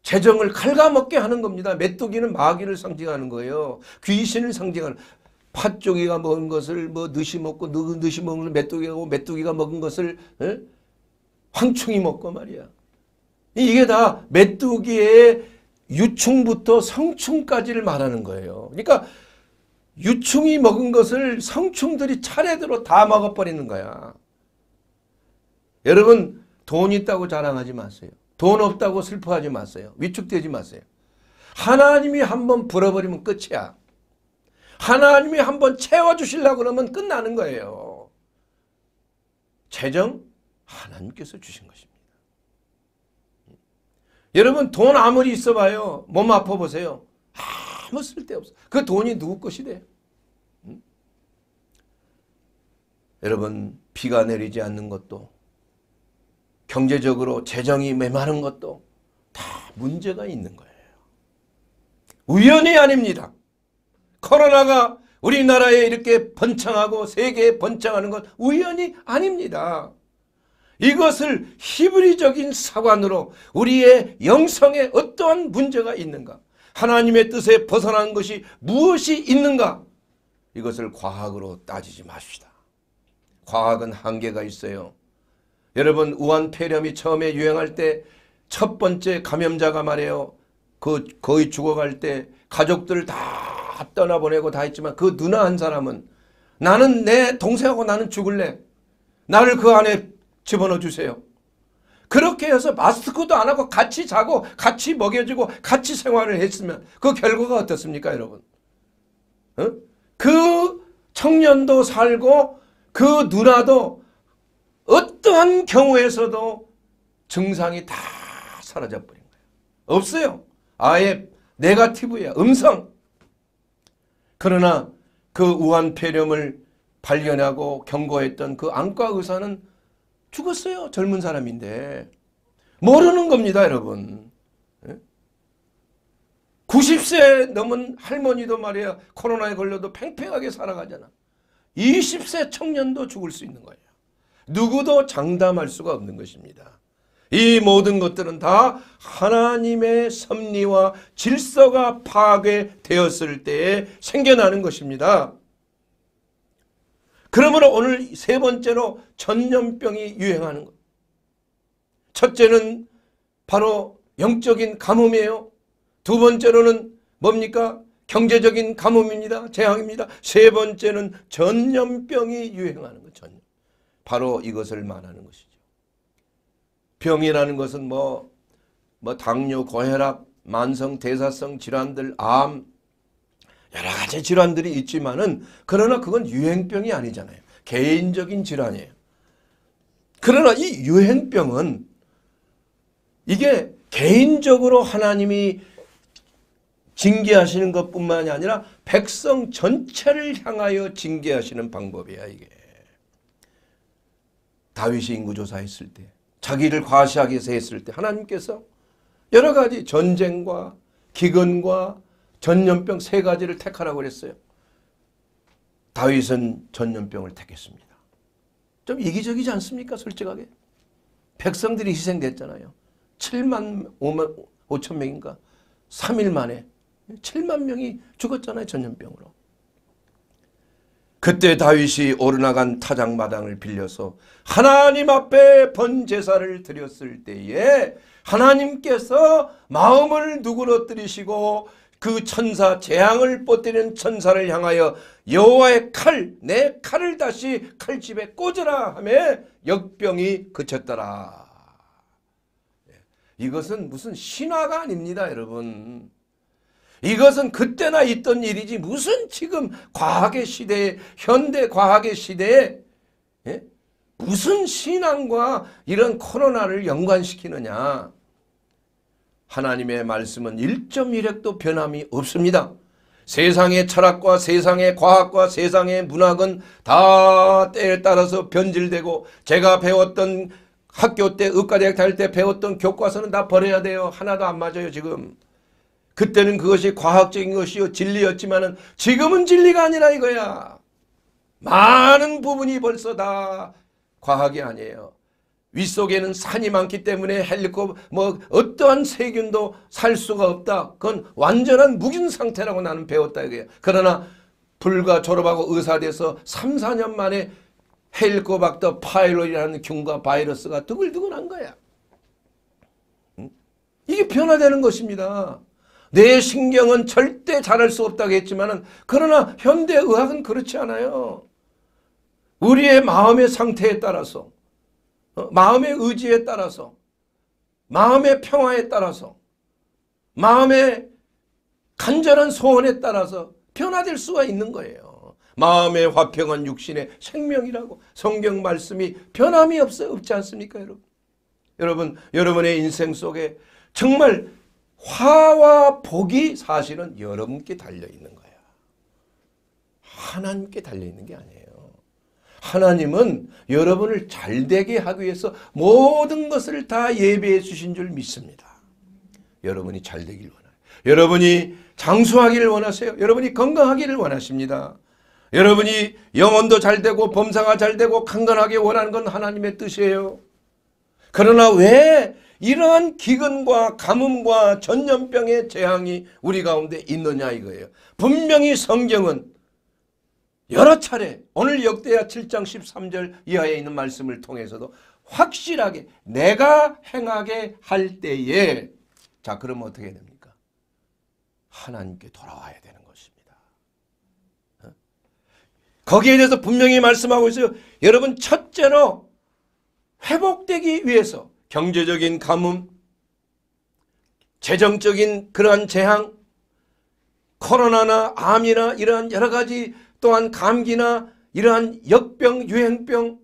재정을 칼가먹게 하는 겁니다. 메뚜기는 마귀를 상징하는 거예요. 귀신을 상징하는 팥종이가 먹은 것을 뭐 느시 먹고 느시 먹는 메뚜기하고 메뚜기가 먹은 것을 에? 어? 황충이 먹고 말이야. 이게 다 메뚜기의 유충부터 성충까지를 말하는 거예요. 그러니까 유충이 먹은 것을 성충들이 차례대로 다 먹어버리는 거야. 여러분 돈 있다고 자랑하지 마세요. 돈 없다고 슬퍼하지 마세요. 위축되지 마세요. 하나님이 한번 불어버리면 끝이야. 하나님이 한번 채워주시려고 그러면 끝나는 거예요. 재정 하나님께서 주신 것입니다. 여러분 돈 아무리 있어봐요. 몸 아파 보세요. 아무 쓸데없어. 그 돈이 누구 것이 돼 여러분 비가 내리지 않는 것도 경제적으로 재정이 메마른 것도 다 문제가 있는 거예요. 우연이 아닙니다. 코로나가 우리나라에 이렇게 번창하고 세계에 번창하는 건 우연이 아닙니다. 이것을 히브리적인 사관으로 우리의 영성에 어떠한 문제가 있는가? 하나님의 뜻에 벗어난 것이 무엇이 있는가? 이것을 과학으로 따지지 마십시다. 과학은 한계가 있어요. 여러분 우한 폐렴이 처음에 유행할 때 첫 번째 감염자가 말해요그 거의 죽어갈 때 가족들을 다 떠나보내고 다 했지만 그 누나 한 사람은 나는 내 동생하고 나는 죽을래. 나를 그 안에 집어넣어 주세요. 그렇게 해서 마스크도 안 하고 같이 자고 같이 먹여주고 같이 생활을 했으면 그 결과가 어떻습니까 여러분? 그 청년도 살고 그 누나도 어떠한 경우에서도 증상이 다 사라져버린 거예요. 없어요. 아예 네가티브예요. 음성. 그러나 그 우한 폐렴을 발견하고 경고했던 그 안과 의사는 죽었어요. 젊은 사람인데. 모르는 겁니다, 여러분. 90세 예? 넘은 할머니도 말이야 코로나에 걸려도 팽팽하게 살아가잖아. 20세 청년도 죽을 수 있는 거예요. 누구도 장담할 수가 없는 것입니다. 이 모든 것들은 다 하나님의 섭리와 질서가 파괴되었을 때에 생겨나는 것입니다. 그러므로 오늘 세 번째로 전염병이 유행하는 것. 첫째는 바로 영적인 가뭄이에요. 두 번째로는 뭡니까? 경제적인 가뭄입니다. 재앙입니다. 세 번째는 전염병이 유행하는 것. 전염. 바로 이것을 말하는 것이죠. 병이라는 것은 뭐, 뭐 당뇨, 고혈압, 만성, 대사성 질환들, 암, 여러 가지 질환들이 있지만은 그러나 그건 유행병이 아니잖아요. 개인적인 질환이에요. 그러나 이 유행병은 이게 개인적으로 하나님이 징계하시는 것뿐만이 아니라 백성 전체를 향하여 징계하시는 방법이야 이게. 다윗이 인구조사 했을 때 자기를 과시하게해서 했을 때 하나님께서 여러 가지 전쟁과 기근과 전염병 세 가지를 택하라고 그랬어요. 다윗은 전염병을 택했습니다. 좀 이기적이지 않습니까? 솔직하게. 백성들이 희생됐잖아요. 7만 5만 5천 명인가 3일 만에 7만 명이 죽었잖아요. 전염병으로. 그때 다윗이 오르나간 타작마당을 빌려서 하나님 앞에 번제사를 드렸을 때에 하나님께서 마음을 누그러뜨리시고 그 천사 재앙을 뻗대는 천사를 향하여 여호와의 칼 내 칼을 다시 칼집에 꽂으라 하며 역병이 그쳤더라. 예. 이것은 무슨 신화가 아닙니다 여러분. 이것은 그때나 있던 일이지 무슨 지금 과학의 시대에 현대 과학의 시대에 예? 무슨 신앙과 이런 코로나를 연관시키느냐. 하나님의 말씀은 1.1획도 변함이 없습니다. 세상의 철학과 세상의 과학과 세상의 문학은 다 때에 따라서 변질되고 제가 배웠던 학교 때 의과대학 다닐 때 배웠던 교과서는 다 버려야 돼요. 하나도 안 맞아요 지금. 그때는 그것이 과학적인 것이요 진리였지만 은 지금은 진리가 아니라 이거야. 많은 부분이 벌써 다 과학이 아니에요. 윗속에는 산이 많기 때문에 헬리콥 뭐 어떠한 세균도 살 수가 없다. 그건 완전한 무균 상태라고 나는 배웠다 이거야. 그러나 불과 졸업하고 의사 돼서 3, 4년 만에 헬리코박터 파일로이라는 균과 바이러스가 두글두글한 거야. 이게 변화되는 것입니다. 내 신경은 절대 잘할 수 없다고 했지만 그러나 현대의학은 그렇지 않아요. 우리의 마음의 상태에 따라서 어, 마음의 의지에 따라서 마음의 평화에 따라서 마음의 간절한 소원에 따라서 변화될 수가 있는 거예요. 마음의 화평한 육신의 생명이라고 성경 말씀이 변함이 없어 요 없지 않습니까 여러분? 여러분 여러분의 인생 속에 정말 화와 복이 사실은 여러분께 달려있는 거예요. 하나님께 달려있는 게 아니에요. 하나님은 여러분을 잘되게 하기 위해서 모든 것을 다 예배해 주신 줄 믿습니다. 여러분이 잘되길 원해요. 여러분이 장수하기를 원하세요. 여러분이 건강하기를 원하십니다. 여러분이 영혼도 잘되고 범사가 잘되고 강건하게 원하는 건 하나님의 뜻이에요. 그러나 왜 이러한 기근과 가뭄과 전염병의 재앙이 우리 가운데 있느냐 이거예요. 분명히 성경은 여러 차례 오늘 역대하 7장 13절 이하에 있는 말씀을 통해서도 확실하게 내가 행하게 할 때에 자 그럼 어떻게 됩니까? 하나님께 돌아와야 되는 것입니다. 어? 거기에 대해서 분명히 말씀하고 있어요. 여러분 첫째로 회복되기 위해서 경제적인 가뭄, 재정적인 그러한 재앙, 코로나나 암이나 이러한 여러 가지 또한 감기나 이러한 역병, 유행병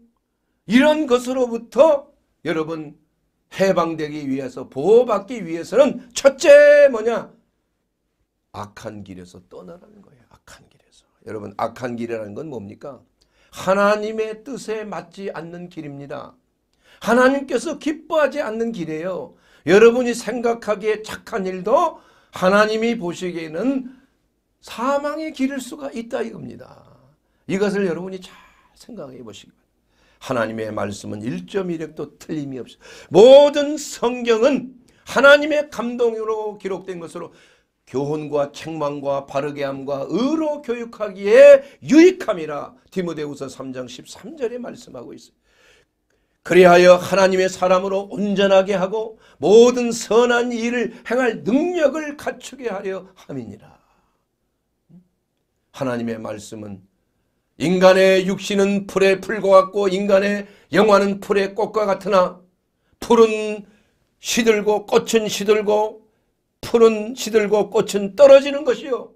이런 것으로부터 여러분 해방되기 위해서 보호받기 위해서는 첫째 뭐냐? 악한 길에서 떠나라는 거예요. 악한 길에서. 여러분 악한 길이라는 건 뭡니까? 하나님의 뜻에 맞지 않는 길입니다. 하나님께서 기뻐하지 않는 길이에요. 여러분이 생각하기에 착한 일도 하나님이 보시기에는 사망의 길일 수가 있다 이겁니다. 이것을 여러분이 잘 생각해 보시기 바랍니다. 하나님의 말씀은 1.1핵도 틀림이 없어 모든 성경은 하나님의 감동으로 기록된 것으로 교훈과 책망과 바르게함과 의로 교육하기에 유익함이라 디모데후서 3장 13절에 말씀하고 있어요. 그리하여 하나님의 사람으로 온전하게 하고 모든 선한 일을 행할 능력을 갖추게 하려 함이니라. 하나님의 말씀은 인간의 육신은 풀의 풀과 같고 인간의 영화는 풀의 꽃과 같으나 풀은 시들고 꽃은 시들고 풀은 시들고 꽃은 떨어지는 것이요.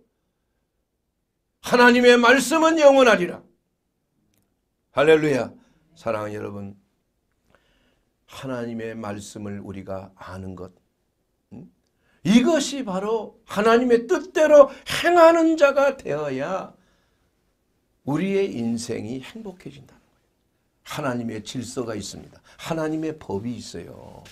하나님의 말씀은 영원하리라. 할렐루야. 사랑하는 여러분. 하나님의 말씀을 우리가 아는 것 이것이 바로 하나님의 뜻대로 행하는 자가 되어야 우리의 인생이 행복해진다는 거예요. 하나님의 질서가 있습니다. 하나님의 법이 있어요.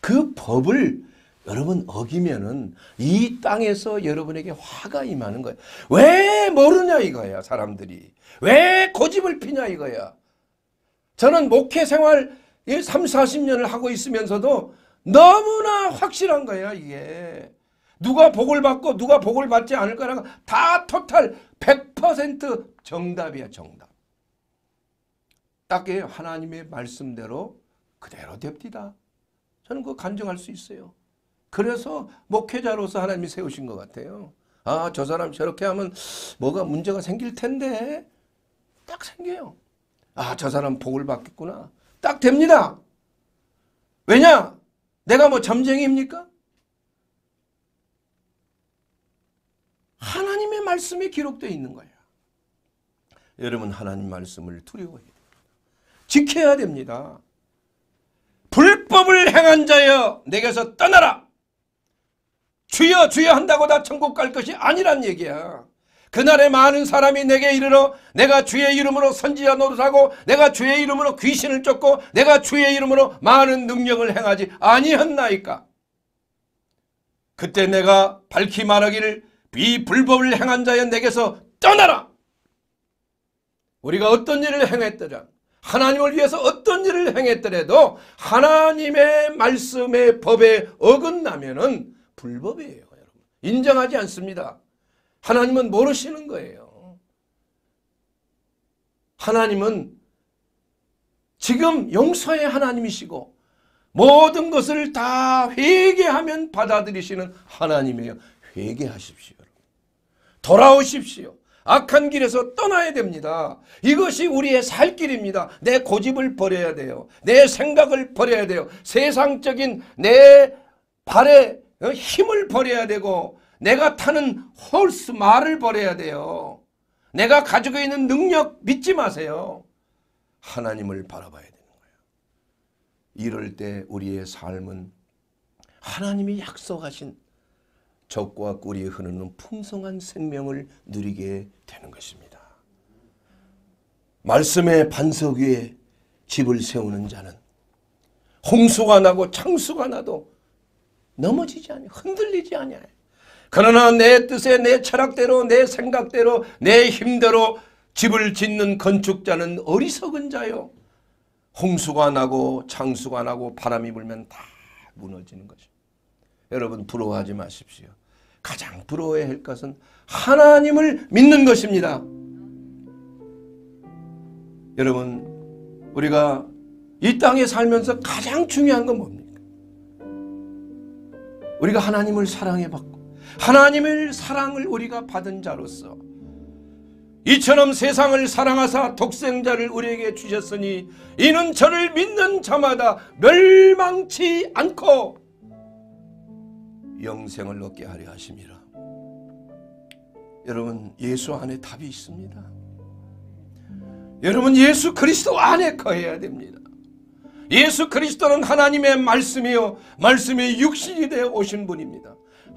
그 법을 여러분 어기면은 이 땅에서 여러분에게 화가 임하는 거예요. 왜 모르냐 이거야 사람들이. 왜 고집을 피냐 이거야. 저는 목회 생활 3, 40년을 하고 있으면서도 너무나 확실한 거예요 이게. 누가 복을 받고 누가 복을 받지 않을 거라고 다 토탈 100% 정답이야 정답. 딱 하나님의 말씀대로 그대로 됩디다. 저는 그 간증할 수 있어요. 그래서 목회자로서 하나님이 세우신 것 같아요. 아, 저 사람 저렇게 하면 뭐가 문제가 생길 텐데. 딱 생겨요. 아, 저 사람 복을 받겠구나. 딱 됩니다. 왜냐? 내가 뭐 점쟁이입니까? 하나님의 말씀에 기록되어 있는 거예요. 여러분 하나님 말씀을 두려워해야 됩니다. 지켜야 됩니다. 불법을 행한 자여 내게서 떠나라. 주여 주여 한다고 다 천국 갈 것이 아니란 얘기야. 그날에 많은 사람이 내게 이르러 내가 주의 이름으로 선지자 노릇하고 내가 주의 이름으로 귀신을 쫓고 내가 주의 이름으로 많은 능력을 행하지 아니었나이까 그때 내가 밝히 말하기를 비불법을 행한 자여 내게서 떠나라. 우리가 어떤 일을 행했더라. 하나님을 위해서 어떤 일을 행했더라도 하나님의 말씀의 법에 어긋나면은 불법이에요, 여러분. 인정하지 않습니다. 하나님은 모르시는 거예요. 하나님은 지금 용서의 하나님이시고 모든 것을 다 회개하면 받아들이시는 하나님이에요. 회개하십시오. 돌아오십시오. 악한 길에서 떠나야 됩니다. 이것이 우리의 살 길입니다. 내 고집을 버려야 돼요. 내 생각을 버려야 돼요. 세상적인 내 발에 힘을 버려야 되고 내가 타는 홀스 말을 버려야 돼요. 내가 가지고 있는 능력 믿지 마세요. 하나님을 바라봐야 되는 거예요. 이럴 때 우리의 삶은 하나님이 약속하신 적과 꿀이 흐르는 풍성한 생명을 누리게 되는 것입니다. 말씀의 반석 위에 집을 세우는 자는 홍수가 나고 창수가 나도 넘어지지 아니 흔들리지 아요 그러나 내 뜻에 내 철학대로 내 생각대로 내 힘대로 집을 짓는 건축자는 어리석은 자요. 홍수가 나고 창수가 나고 바람이 불면 다 무너지는 것입니다. 여러분 부러워하지 마십시오. 가장 부러워해야 할 것은 하나님을 믿는 것입니다. 여러분 우리가 이 땅에 살면서 가장 중요한 건 뭡니까? 우리가 하나님을 사랑해 받고 하나님의 사랑을 우리가 받은 자로서 이처럼 세상을 사랑하사 독생자를 우리에게 주셨으니 이는 저를 믿는 자마다 멸망치 않고 영생을 얻게 하려 하십이라 여러분 예수 안에 답이 있습니다. 여러분 예수 그리스도 안에 거해야 됩니다. 예수 그리스도는 하나님의 말씀이요 말씀이 육신이 되어 오신 분입니다.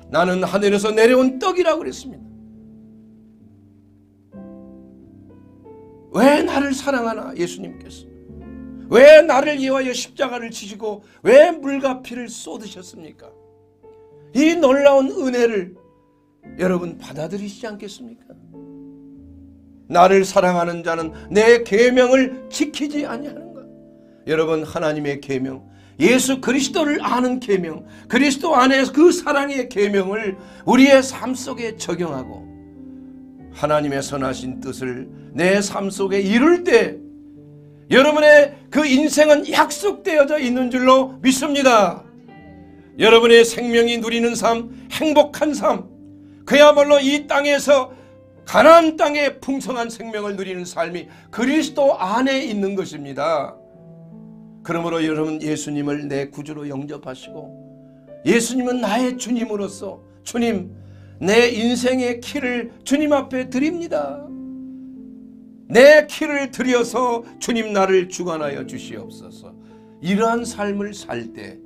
나는 하늘에서 내려온 떡이라고 그랬습니다. 왜 나를 사랑하나 예수님께서 왜 나를 이하여 십자가를 치시고 왜 물과 피를 쏟으셨습니까? 이 놀라운 은혜를 여러분 받아들이시지 않겠습니까? 나를 사랑하는 자는 내 계명을 지키지 아니하는 여러분 하나님의 계명 예수 그리스도를 아는 계명 그리스도 안에서 그 사랑의 계명을 우리의 삶 속에 적용하고 하나님의 선하신 뜻을 내 삶 속에 이룰 때 여러분의 그 인생은 약속되어져 있는 줄로 믿습니다. 여러분의 생명이 누리는 삶, 행복한 삶, 그야말로 이 땅에서 가나안 땅의 풍성한 생명을 누리는 삶이 그리스도 안에 있는 것입니다. 그러므로 여러분 예수님을 내 구주로 영접하시고 예수님은 나의 주님으로서 주님 내 인생의 키를 주님 앞에 드립니다. 내 키를 들여서 주님 나를 주관하여 주시옵소서. 이러한 삶을 살 때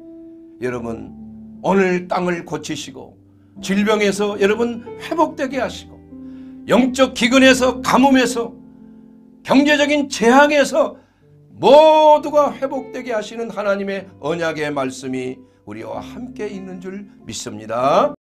여러분 오늘 땅을 고치시고 질병에서 여러분 회복되게 하시고 영적 기근에서 가뭄에서 경제적인 재앙에서 모두가 회복되게 하시는 하나님의 언약의 말씀이 우리와 함께 있는 줄 믿습니다.